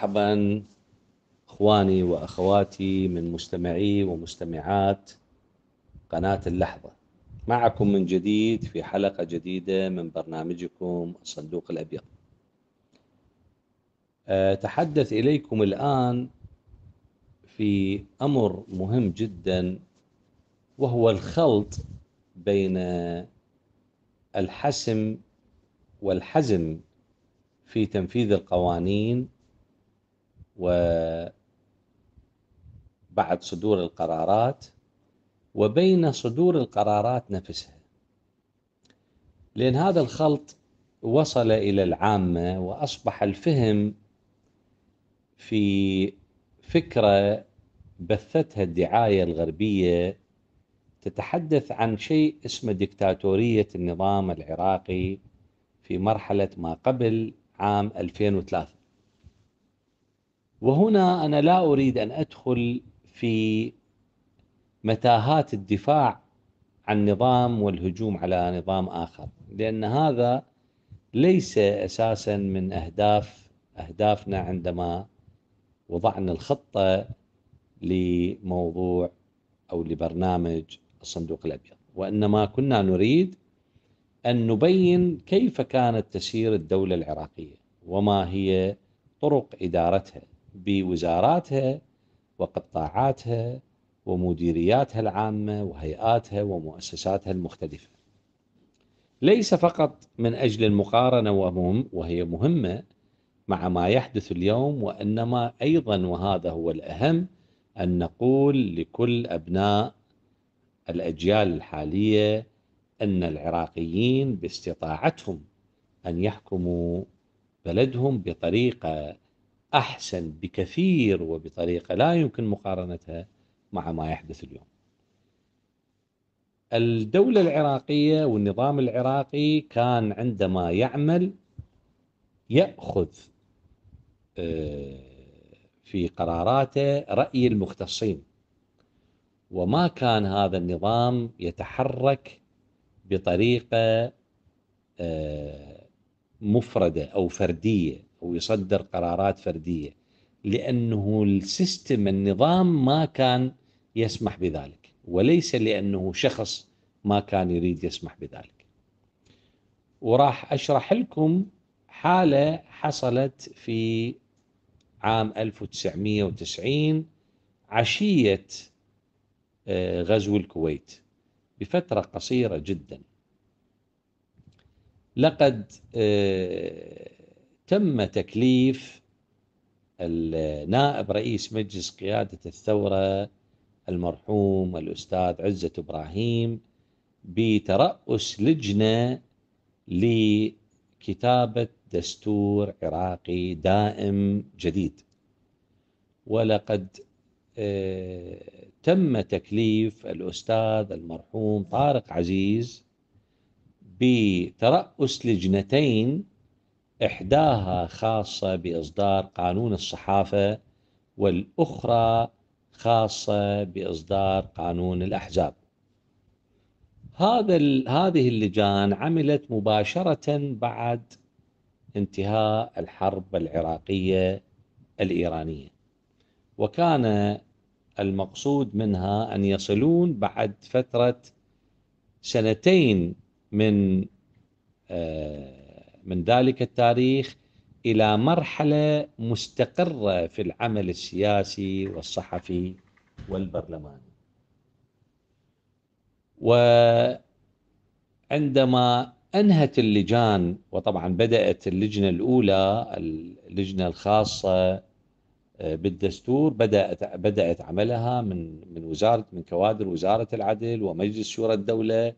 مرحبا اخواني واخواتي من مستمعي ومستمعات قناه اللحظه معكم من جديد في حلقه جديده من برنامجكم الصندوق الابيض اتحدث أه، اليكم الان في امر مهم جدا وهو الخلط بين الحسم والحزم في تنفيذ القوانين وبعد صدور القرارات وبين صدور القرارات نفسها لأن هذا الخلط وصل إلى العامة وأصبح الفهم في فكرة بثتها الدعاية الغربية تتحدث عن شيء اسمه ديكتاتورية النظام العراقي في مرحلة ما قبل عام 2003 وهنا أنا لا أريد أن أدخل في متاهات الدفاع عن نظام والهجوم على نظام آخر لأن هذا ليس أساسا من أهداف أهدافنا عندما وضعنا الخطة لموضوع أو لبرنامج الصندوق الأبيض وإنما كنا نريد أن نبين كيف كانت تسير الدولة العراقية وما هي طرق إدارتها بوزاراتها وقطاعاتها ومديرياتها العامة وهيئاتها ومؤسساتها المختلفة ليس فقط من أجل المقارنة ومهم وهي مهمة مع ما يحدث اليوم وإنما أيضا وهذا هو الأهم أن نقول لكل أبناء الأجيال الحالية أن العراقيين باستطاعتهم أن يحكموا بلدهم بطريقة أحسن بكثير وبطريقة لا يمكن مقارنتها مع ما يحدث اليوم الدولة العراقية والنظام العراقي كان عندما يعمل يأخذ آه، في قراراته رأي المختصين وما كان هذا النظام يتحرك بطريقة آه، مفردة أو فردية ويصدر قرارات فرديه لانه السيستم النظام ما كان يسمح بذلك وليس لانه شخص ما كان يريد يسمح بذلك. وراح اشرح لكم حاله حصلت في عام 1990 عشيه آه، غزو الكويت بفتره قصيره جدا. لقد آه، تم تكليف النائب رئيس مجلس قيادة الثورة المرحوم الأستاذ عزة إبراهيم بترأس لجنة لكتابة دستور عراقي دائم جديد ولقد آه، تم تكليف الأستاذ المرحوم طارق عزيز بترأس لجنتين إحداها خاصة بإصدار قانون الصحافة والأخرى خاصة بإصدار قانون الأحزاب هذا هذه اللجان عملت مباشرة بعد انتهاء الحرب العراقية الإيرانية وكان المقصود منها أن يصلون بعد فترة سنتين من آه من ذلك التاريخ إلى مرحلة مستقرة في العمل السياسي والصحفي والبرلماني وعندما أنهت اللجان وطبعا بدأت اللجنة الأولى اللجنة الخاصة آه، بالدستور بدأت بدأت عملها من من وزارة من كوادر وزارة العدل ومجلس شورى الدولة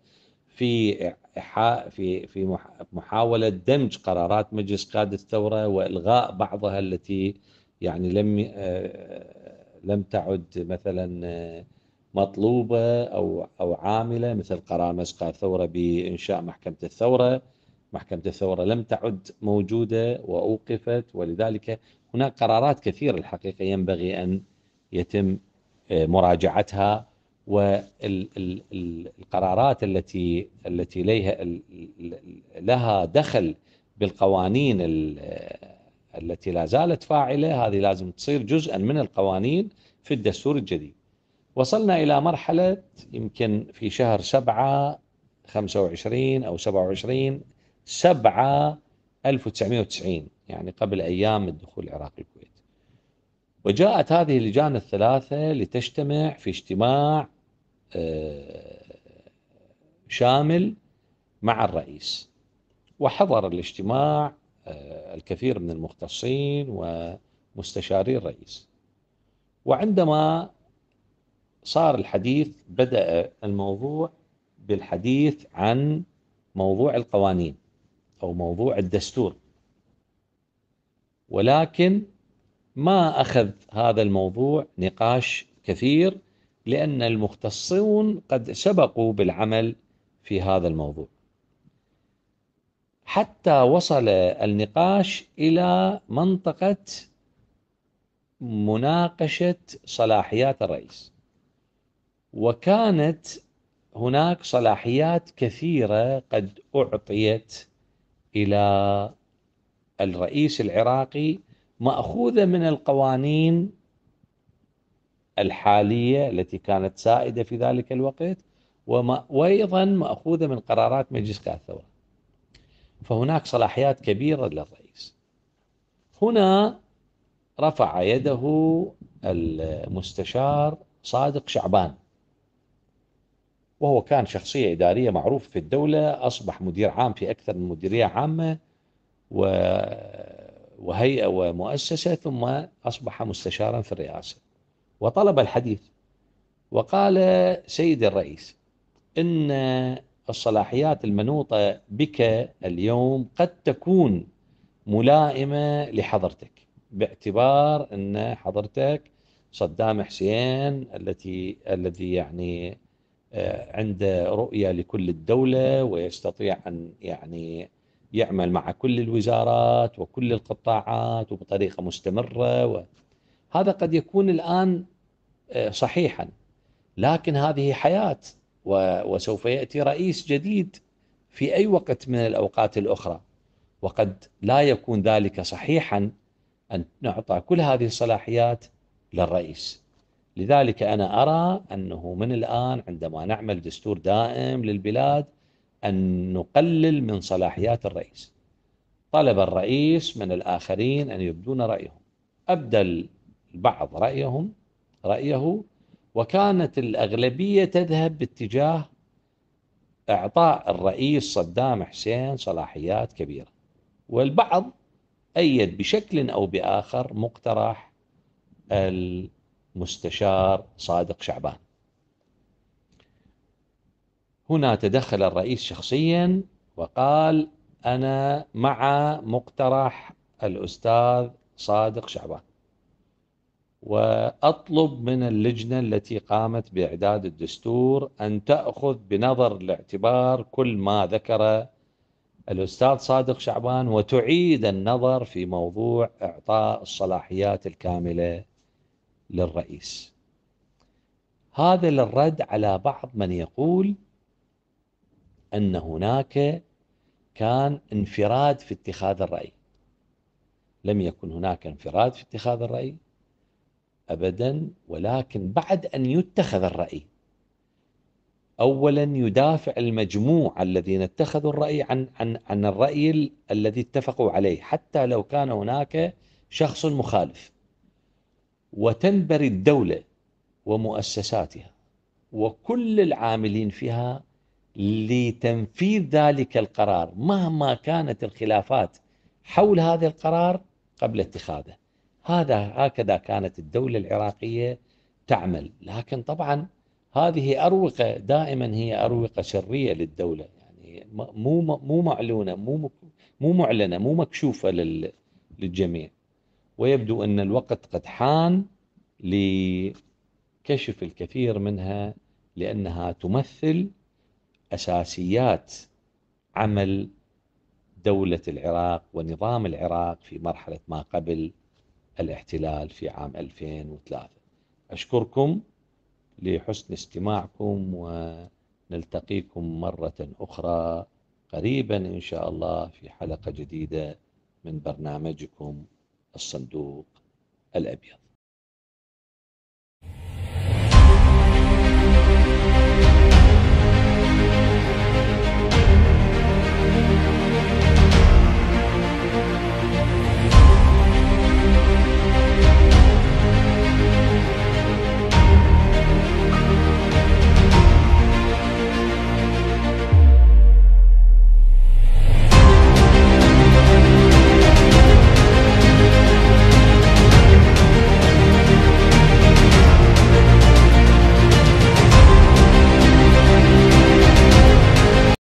في إيحاء في في محاولة دمج قرارات مجلس قادة الثورة وإلغاء بعضها التي يعني لم آه، لم تعد مثلا آه، مطلوبة أو أو عاملة مثل قرار مجلس قادة الثورة بإنشاء محكمة الثورة محكمة الثورة لم تعد موجودة وأوقفت ولذلك هناك قرارات كثيرة الحقيقة ينبغي أن يتم آه، مراجعتها والقرارات التي التي لها دخل بالقوانين التي لا زالت فاعله هذه لازم تصير جزءا من القوانين في الدستور الجديد. وصلنا الى مرحله يمكن في شهر 7 25 او 27 7 1990 يعني قبل ايام الدخول العراقي الكويت. وجاءت هذه اللجان الثلاثة لتجتمع في اجتماع آه، شامل مع الرئيس وحضر الاجتماع آه، الكثير من المختصين ومستشاري الرئيس وعندما صار الحديث بدأ الموضوع بالحديث عن موضوع القوانين أو موضوع الدستور ولكن ما أخذ هذا الموضوع نقاش كثير لأن المختصون قد سبقوا بالعمل في هذا الموضوع حتى وصل النقاش إلى منطقة مناقشة صلاحيات الرئيس وكانت هناك صلاحيات كثيرة قد أعطيت إلى الرئيس العراقي مأخوذة من القوانين الحالية التي كانت سائدة في ذلك الوقت وأيضا مأخوذة من قرارات مجلس الثورة فهناك صلاحيات كبيرة للرئيس هنا رفع يده المستشار صادق شعبان وهو كان شخصية إدارية معروفة في الدولة أصبح مدير عام في أكثر من مديرية عامة و وهيئة ومؤسسة ثم أصبح مستشارا في الرئاسة وطلب الحديث وقال سيد الرئيس إن الصلاحيات المنوطة بك اليوم قد تكون ملائمة لحضرتك باعتبار أن حضرتك صدام حسين التي الذي يعني آه، عنده رؤية لكل الدولة ويستطيع أن يعني يعمل مع كل الوزارات وكل القطاعات وبطريقه مستمره و... هذا قد يكون الان آه، صحيحا لكن هذه حياه و... وسوف ياتي رئيس جديد في اي وقت من الاوقات الاخرى وقد لا يكون ذلك صحيحا ان نعطى كل هذه الصلاحيات للرئيس لذلك انا ارى انه من الان عندما نعمل دستور دائم للبلاد أن نقلل من صلاحيات الرئيس طلب الرئيس من الآخرين أن يبدون رأيهم أبدى البعض رأيهم رأيه وكانت الأغلبية تذهب باتجاه إعطاء الرئيس صدام حسين صلاحيات كبيرة والبعض أيد بشكل أو بآخر مقترح المستشار صادق شعبان هنا تدخل الرئيس شخصيا وقال أنا مع مقترح الأستاذ صادق شعبان وأطلب من اللجنة التي قامت بإعداد الدستور أن تأخذ بنظر الاعتبار كل ما ذكر الأستاذ صادق شعبان وتعيد النظر في موضوع إعطاء الصلاحيات الكاملة للرئيس هذا للرد على بعض من يقول أن هناك كان انفراد في اتخاذ الرأي لم يكن هناك انفراد في اتخاذ الرأي أبدا ولكن بعد أن يتخذ الرأي أولا يدافع المجموعة الذين اتخذوا الرأي عن, عن, عن الرأي الذي اتفقوا عليه حتى لو كان هناك شخص مخالف وتنبري الدولة ومؤسساتها وكل العاملين فيها لتنفيذ ذلك القرار مهما كانت الخلافات حول هذا القرار قبل اتخاذه هذا هكذا كانت الدولة العراقية تعمل لكن طبعا هذه أروقة دائما هي أروقة شرية للدولة يعني مو مو معلونة مو مو معلنة مو مكشوفة للجميع ويبدو أن الوقت قد حان لكشف الكثير منها لأنها تمثل أساسيات عمل دولة العراق ونظام العراق في مرحلة ما قبل الاحتلال في عام 2003 أشكركم لحسن استماعكم ونلتقيكم مرة أخرى قريبا إن شاء الله في حلقة جديدة من برنامجكم الصندوق الأبيض